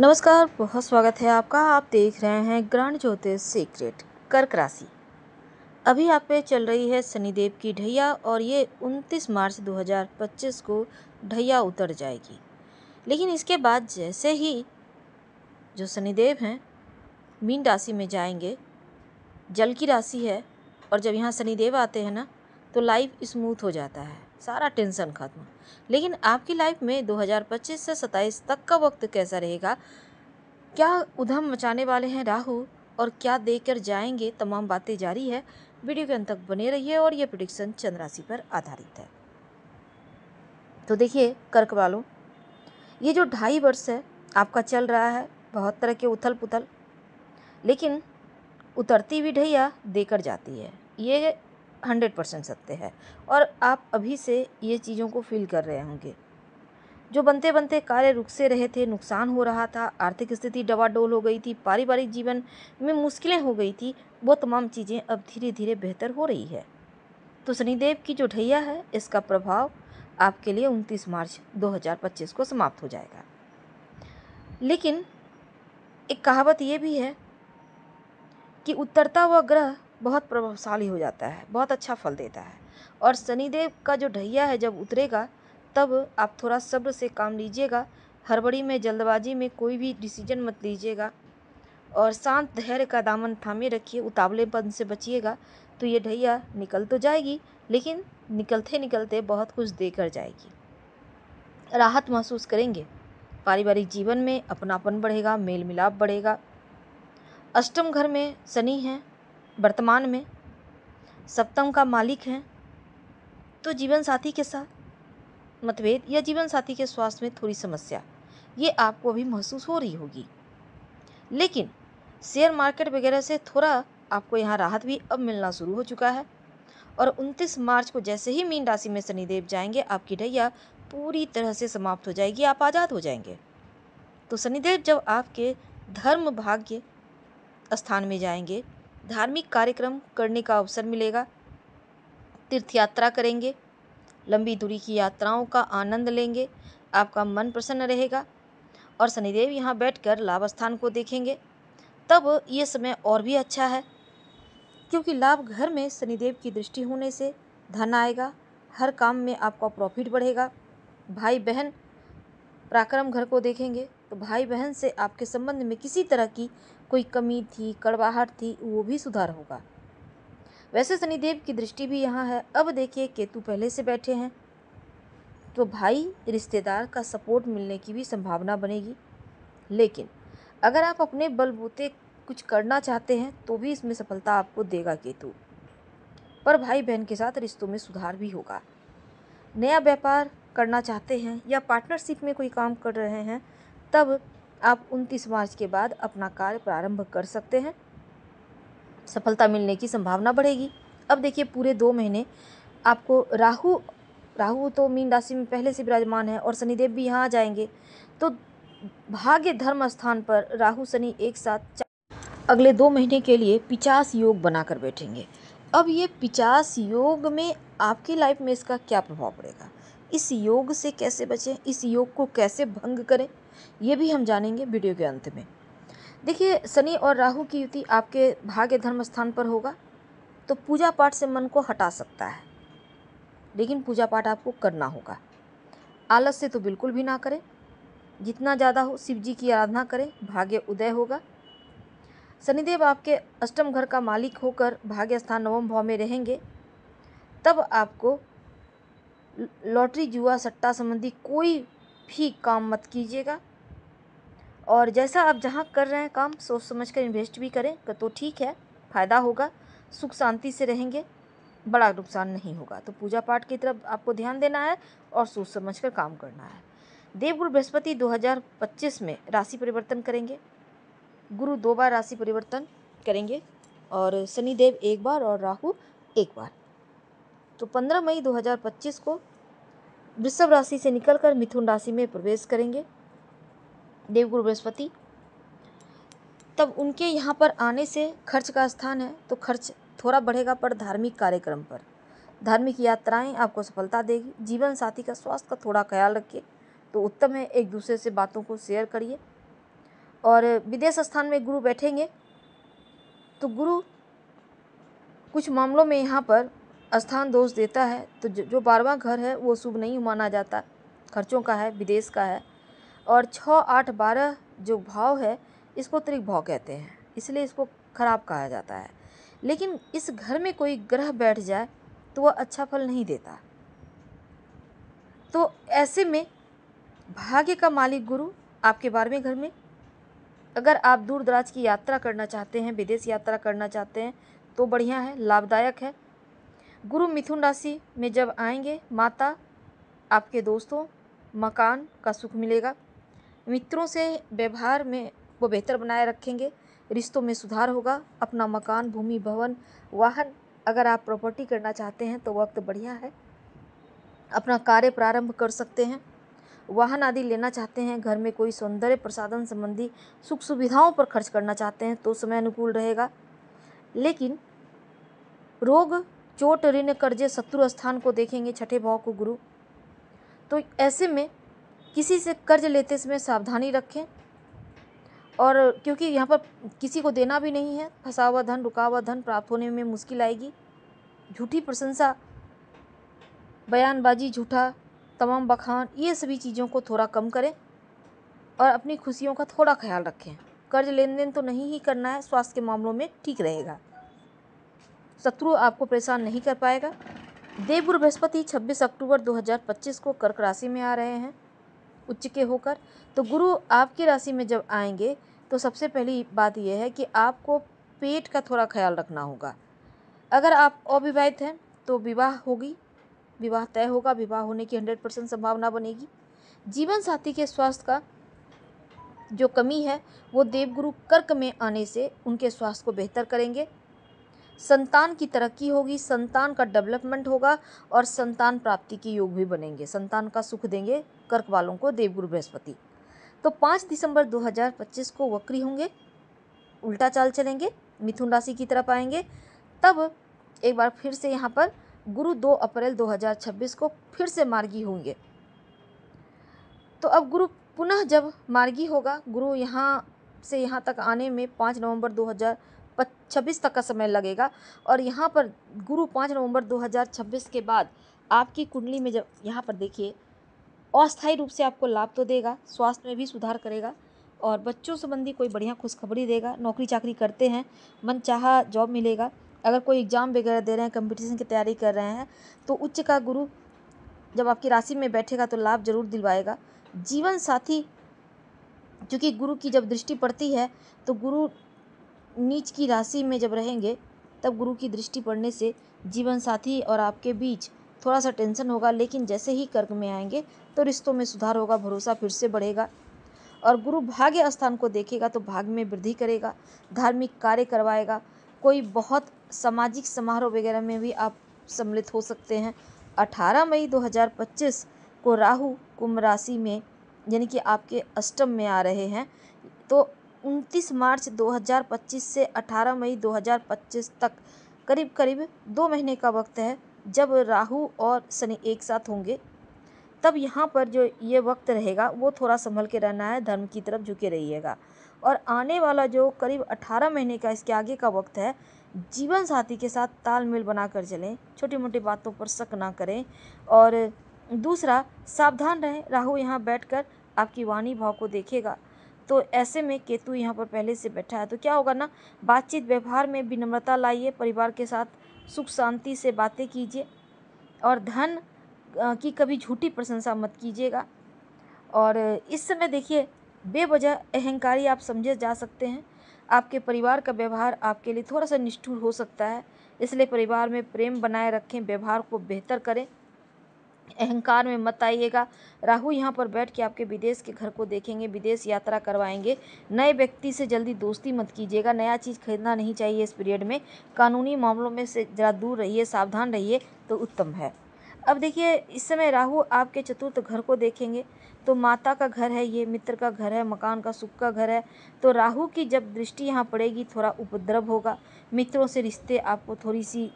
नमस्कार बहुत स्वागत है आपका आप देख रहे हैं ग्रहण ज्योतिष सीक्रेट कर्क राशि अभी आप पे चल रही है शनिदेव की ढैया और ये 29 मार्च 2025 को ढैया उतर जाएगी लेकिन इसके बाद जैसे ही जो शनिदेव हैं मीन राशि में जाएंगे जल की राशि है और जब यहाँ शनिदेव आते हैं ना तो लाइफ स्मूथ हो जाता है सारा टेंशन खत्म लेकिन आपकी लाइफ में 2025 से 27 तक का वक्त कैसा रहेगा क्या उधम मचाने वाले हैं राहु और क्या देकर जाएंगे तमाम बातें जारी है वीडियो के अंत तक बने रहिए और यह प्रोडिक्शन चंद्राशि पर आधारित है तो देखिए कर्क वालों ये जो ढाई वर्ष है आपका चल रहा है बहुत तरह के उथल पुथल लेकिन उतरती भी ढैया देकर जाती है ये हंड्रेड परसेंट सत्य है और आप अभी से ये चीज़ों को फील कर रहे होंगे जो बनते बनते कार्य रुक से रहे थे नुकसान हो रहा था आर्थिक स्थिति डवाडोल हो गई थी पारिवारिक जीवन में मुश्किलें हो गई थी वो तमाम चीज़ें अब धीरे धीरे बेहतर हो रही है तो शनिदेव की जो ढैया है इसका प्रभाव आपके लिए 29 मार्च 2025 को समाप्त हो जाएगा लेकिन एक कहावत ये भी है कि उत्तरता व ग्रह बहुत प्रभावशाली हो जाता है बहुत अच्छा फल देता है और शनिदेव का जो ढैया है जब उतरेगा तब आप थोड़ा सब्र से काम लीजिएगा हड़बड़ी में जल्दबाजी में कोई भी डिसीजन मत लीजिएगा और शांत धैर्य का दामन थामे रखिए उतावलेपन से बचिएगा तो ये ढैया निकल तो जाएगी लेकिन निकलते निकलते बहुत कुछ देकर जाएगी राहत महसूस करेंगे पारिवारिक जीवन में अपनापन बढ़ेगा मेल मिलाप बढ़ेगा अष्टम घर में शनि है वर्तमान में सप्तम का मालिक हैं तो जीवन साथी के साथ मतभेद या जीवन साथी के स्वास्थ्य में थोड़ी समस्या ये आपको अभी महसूस हो रही होगी लेकिन शेयर मार्केट वगैरह से थोड़ा आपको यहाँ राहत भी अब मिलना शुरू हो चुका है और 29 मार्च को जैसे ही मीन राशि में शनिदेव जाएंगे आपकी ढैया पूरी तरह से समाप्त हो जाएगी आप आज़ाद हो जाएंगे तो शनिदेव जब आपके धर्म भाग्य स्थान में जाएंगे धार्मिक कार्यक्रम करने का अवसर मिलेगा तीर्थ यात्रा करेंगे लंबी दूरी की यात्राओं का आनंद लेंगे आपका मन प्रसन्न रहेगा और शनिदेव यहाँ बैठकर लाभ स्थान को देखेंगे तब ये समय और भी अच्छा है क्योंकि लाभ घर में शनिदेव की दृष्टि होने से धन आएगा हर काम में आपका प्रॉफिट बढ़ेगा भाई बहन पराक्रम घर को देखेंगे तो भाई बहन से आपके संबंध में किसी तरह की कोई कमी थी कड़वाहट थी वो भी सुधार होगा वैसे शनिदेव की दृष्टि भी यहाँ है अब देखिए केतु पहले से बैठे हैं तो भाई रिश्तेदार का सपोर्ट मिलने की भी संभावना बनेगी लेकिन अगर आप अपने बलबूते कुछ करना चाहते हैं तो भी इसमें सफलता आपको देगा केतु पर भाई बहन के साथ रिश्तों में सुधार भी होगा नया व्यापार करना चाहते हैं या पार्टनरशिप में कोई काम कर रहे हैं तब आप 29 मार्च के बाद अपना कार्य प्रारंभ कर सकते हैं सफलता मिलने की संभावना बढ़ेगी अब देखिए पूरे दो महीने आपको राहु राहु तो मीन राशि में पहले से विराजमान है और शनिदेव भी यहाँ आ जाएंगे तो भाग्य धर्म स्थान पर राहु शनि एक साथ अगले दो महीने के लिए पिचास योग बनाकर बैठेंगे अब ये पिचास योग में आपकी लाइफ में इसका क्या प्रभाव पड़ेगा इस योग से कैसे बचें इस योग को कैसे भंग करें ये भी हम जानेंगे वीडियो के अंत में देखिए शनि और राहु की युति आपके भाग्य धर्म स्थान पर होगा तो पूजा पाठ से मन को हटा सकता है लेकिन पूजा पाठ आपको करना होगा आलस से तो बिल्कुल भी ना करें जितना ज़्यादा हो शिव जी की आराधना करें भाग्य उदय होगा शनिदेव आपके अष्टम घर का मालिक होकर भाग्य स्थान नवम भाव में रहेंगे तब आपको लॉटरी जुआ सट्टा संबंधी कोई भी काम मत कीजिएगा और जैसा आप जहाँ कर रहे हैं काम सोच समझ कर इन्वेस्ट भी करें तो ठीक है फ़ायदा होगा सुख शांति से रहेंगे बड़ा नुकसान नहीं होगा तो पूजा पाठ की तरफ आपको ध्यान देना है और सोच समझ कर काम करना है देवगुरु बृहस्पति 2025 में राशि परिवर्तन करेंगे गुरु दो बार राशि परिवर्तन करेंगे और शनिदेव एक बार और राहु एक बार तो 15 मई 2025 को वृषभ राशि से निकलकर मिथुन राशि में प्रवेश करेंगे देवगुरु बृहस्पति तब उनके यहाँ पर आने से खर्च का स्थान है तो खर्च थोड़ा बढ़ेगा पर धार्मिक कार्यक्रम पर धार्मिक यात्राएं आपको सफलता देगी जीवन साथी का स्वास्थ्य का थोड़ा ख्याल रखिए तो उत्तम है एक दूसरे से बातों को शेयर करिए और विदेश स्थान में गुरु बैठेंगे तो गुरु कुछ मामलों में यहाँ पर स्थान दोष देता है तो जो बारवा घर है वो शुभ नहीं माना जाता खर्चों का है विदेश का है और छः आठ बारह जो भाव है इसको त्रिक भाव कहते हैं इसलिए इसको खराब कहा जाता है लेकिन इस घर में कोई ग्रह बैठ जाए तो वह अच्छा फल नहीं देता तो ऐसे में भाग्य का मालिक गुरु आपके बारहवें घर में अगर आप दूर दराज की यात्रा करना चाहते हैं विदेश यात्रा करना चाहते हैं तो बढ़िया है लाभदायक है गुरु मिथुन राशि में जब आएंगे माता आपके दोस्तों मकान का सुख मिलेगा मित्रों से व्यवहार में वो बेहतर बनाए रखेंगे रिश्तों में सुधार होगा अपना मकान भूमि भवन वाहन अगर आप प्रॉपर्टी करना चाहते हैं तो वक्त बढ़िया है अपना कार्य प्रारंभ कर सकते हैं वाहन आदि लेना चाहते हैं घर में कोई सौंदर्य प्रसाधन संबंधी सुख सुविधाओं पर खर्च करना चाहते हैं तो समय अनुकूल रहेगा लेकिन रोग चोट ऋण कर्जे शत्रु स्थान को देखेंगे छठे भाव को गुरु तो ऐसे में किसी से कर्ज लेते समय सावधानी रखें और क्योंकि यहाँ पर किसी को देना भी नहीं है फंसा हुआ धन रुका हुआ धन प्राप्त होने में मुश्किल आएगी झूठी प्रशंसा बयानबाजी झूठा तमाम बखान ये सभी चीज़ों को थोड़ा कम करें और अपनी खुशियों का थोड़ा ख्याल रखें कर्ज लेन देन तो नहीं ही करना है स्वास्थ्य के मामलों में ठीक रहेगा शत्रु आपको परेशान नहीं कर पाएगा देवगुरु बृहस्पति 26 अक्टूबर 2025 को कर्क राशि में आ रहे हैं उच्च के होकर तो गुरु आपकी राशि में जब आएंगे तो सबसे पहली बात यह है कि आपको पेट का थोड़ा ख्याल रखना होगा अगर आप अविवाहित हैं तो विवाह होगी विवाह तय होगा विवाह होने की हंड्रेड परसेंट संभावना बनेगी जीवन साथी के स्वास्थ्य का जो कमी है वो देवगुरु कर्क में आने से उनके स्वास्थ्य को बेहतर करेंगे संतान की तरक्की होगी संतान का डेवलपमेंट होगा और संतान प्राप्ति के योग भी बनेंगे संतान का सुख देंगे कर्क वालों को देवगुरु बृहस्पति तो पाँच दिसंबर 2025 को वक्री होंगे उल्टा चाल चलेंगे मिथुन राशि की तरफ आएंगे तब एक बार फिर से यहाँ पर गुरु 2 अप्रैल 2026 को फिर से मार्गी होंगे तो अब गुरु पुनः जब मार्गी होगा गुरु यहाँ से यहाँ तक आने में पाँच नवंबर छब्बीस तक का समय लगेगा और यहाँ पर गुरु पाँच नवंबर 2026 के बाद आपकी कुंडली में जब यहाँ पर देखिए अस्थायी रूप से आपको लाभ तो देगा स्वास्थ्य में भी सुधार करेगा और बच्चों संबंधी कोई बढ़िया खुशखबरी देगा नौकरी चाकरी करते हैं मन चाह जॉब मिलेगा अगर कोई एग्ज़ाम वगैरह दे रहे हैं कंपटीशन की तैयारी कर रहे हैं तो उच्च का गुरु जब आपकी राशि में बैठेगा तो लाभ जरूर दिलवाएगा जीवन साथी क्योंकि गुरु की जब दृष्टि पड़ती है तो गुरु नीच की राशि में जब रहेंगे तब गुरु की दृष्टि पड़ने से जीवन साथी और आपके बीच थोड़ा सा टेंशन होगा लेकिन जैसे ही कर्क में आएंगे तो रिश्तों में सुधार होगा भरोसा फिर से बढ़ेगा और गुरु भाग्य स्थान को देखेगा तो भाग्य में वृद्धि करेगा धार्मिक कार्य करवाएगा कोई बहुत सामाजिक समारोह वगैरह में भी आप सम्मिलित हो सकते हैं 18 मई 2025 को राहु कुंभ राशि में यानी कि आपके अष्टम में आ रहे हैं तो उनतीस मार्च 2025 से 18 मई 2025 तक करीब करीब दो महीने का वक्त है जब राहु और शनि एक साथ होंगे तब यहाँ पर जो ये वक्त रहेगा वो थोड़ा संभल के रहना है धर्म की तरफ झुके रहिएगा और आने वाला जो करीब 18 महीने का इसके आगे का वक्त है जीवन साथी के साथ तालमेल बनाकर चलें छोटी मोटी बातों पर शक ना करें और दूसरा सावधान रहें राहु यहाँ बैठकर आपकी वाणी भाव को देखेगा तो ऐसे में केतु यहाँ पर पहले से बैठा है तो क्या होगा ना बातचीत व्यवहार में विनम्रता लाइए परिवार के साथ सुख शांति से बातें कीजिए और धन की कभी झूठी प्रशंसा मत कीजिएगा और इस समय देखिए बेवजह अहंकारी आप समझे जा सकते हैं आपके परिवार का व्यवहार आपके लिए थोड़ा सा निष्ठुर हो सकता है इसलिए परिवार में प्रेम बनाए रखें व्यवहार को बेहतर करें अहंकार में मत आइएगा राहु यहाँ पर बैठ के आपके विदेश के घर को देखेंगे विदेश यात्रा करवाएंगे नए व्यक्ति से जल्दी दोस्ती मत कीजिएगा नया चीज़ खरीदना नहीं चाहिए इस पीरियड में कानूनी मामलों में से ज़रा दूर रहिए सावधान रहिए तो उत्तम है अब देखिए इस समय राहु आपके चतुर्थ घर को देखेंगे तो माता का घर है ये मित्र का घर है मकान का सुख का घर है तो राहु की जब दृष्टि यहाँ पड़ेगी थोड़ा उपद्रव होगा मित्रों से रिश्ते आपको थोड़ी सी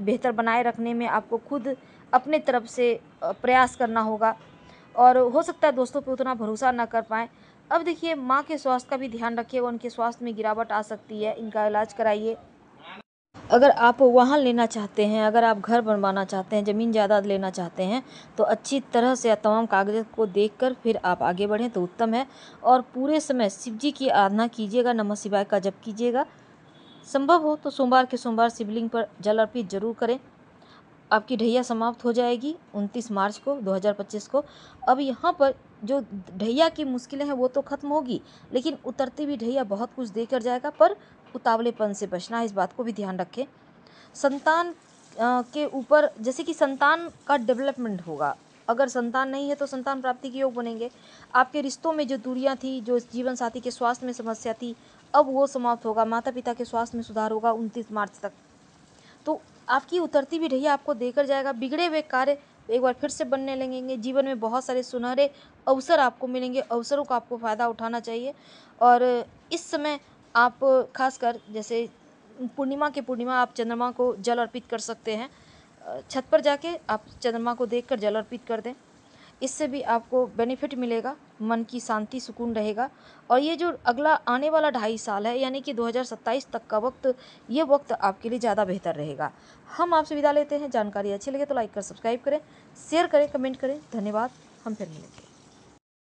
बेहतर बनाए रखने में आपको खुद अपने तरफ से प्रयास करना होगा और हो सकता है दोस्तों पे उतना भरोसा ना कर पाएँ अब देखिए माँ के स्वास्थ्य का भी ध्यान रखिए उनके स्वास्थ्य में गिरावट आ सकती है इनका इलाज कराइए अगर आप वहाँ लेना चाहते हैं अगर आप घर बनवाना चाहते हैं ज़मीन जायदाद लेना चाहते हैं तो अच्छी तरह से तमाम कागजात को देखकर फिर आप आगे बढ़ें तो उत्तम है और पूरे समय शिव जी की आराधना कीजिएगा नमः शिवाय का जप कीजिएगा संभव हो तो सोमवार के सोमवार शिवलिंग पर जल अर्पित जरूर करें आपकी ढैया समाप्त हो जाएगी 29 मार्च को 2025 को अब यहाँ पर जो ढैया की मुश्किलें हैं वो तो ख़त्म होगी लेकिन उतरते भी ढैया बहुत कुछ देकर जाएगा पर उतावलेपन से बचना इस बात को भी ध्यान रखें संतान के ऊपर जैसे कि संतान का डेवलपमेंट होगा अगर संतान नहीं है तो संतान प्राप्ति के योग बनेंगे आपके रिश्तों में जो दूरियाँ थी जो जीवन साथी के स्वास्थ्य में समस्या थी अब वो समाप्त होगा माता पिता के स्वास्थ्य में सुधार होगा उनतीस मार्च तक तो आपकी उतरती भी रही आपको देकर जाएगा बिगड़े हुए कार्य एक बार फिर से बनने लगेंगे जीवन में बहुत सारे सुनहरे अवसर आपको मिलेंगे अवसरों का आपको फ़ायदा उठाना चाहिए और इस समय आप खासकर जैसे पूर्णिमा के पूर्णिमा आप चंद्रमा को जल अर्पित कर सकते हैं छत पर जाके आप चंद्रमा को देखकर जल अर्पित कर दें इससे भी आपको बेनिफिट मिलेगा मन की शांति सुकून रहेगा और ये जो अगला आने वाला ढाई साल है यानी कि 2027 तक का वक्त ये वक्त आपके लिए ज़्यादा बेहतर रहेगा हम आपसे विदा लेते हैं जानकारी अच्छी लगे तो लाइक कर सब्सक्राइब करें शेयर करें कमेंट करें धन्यवाद हम फिर मिलेंगे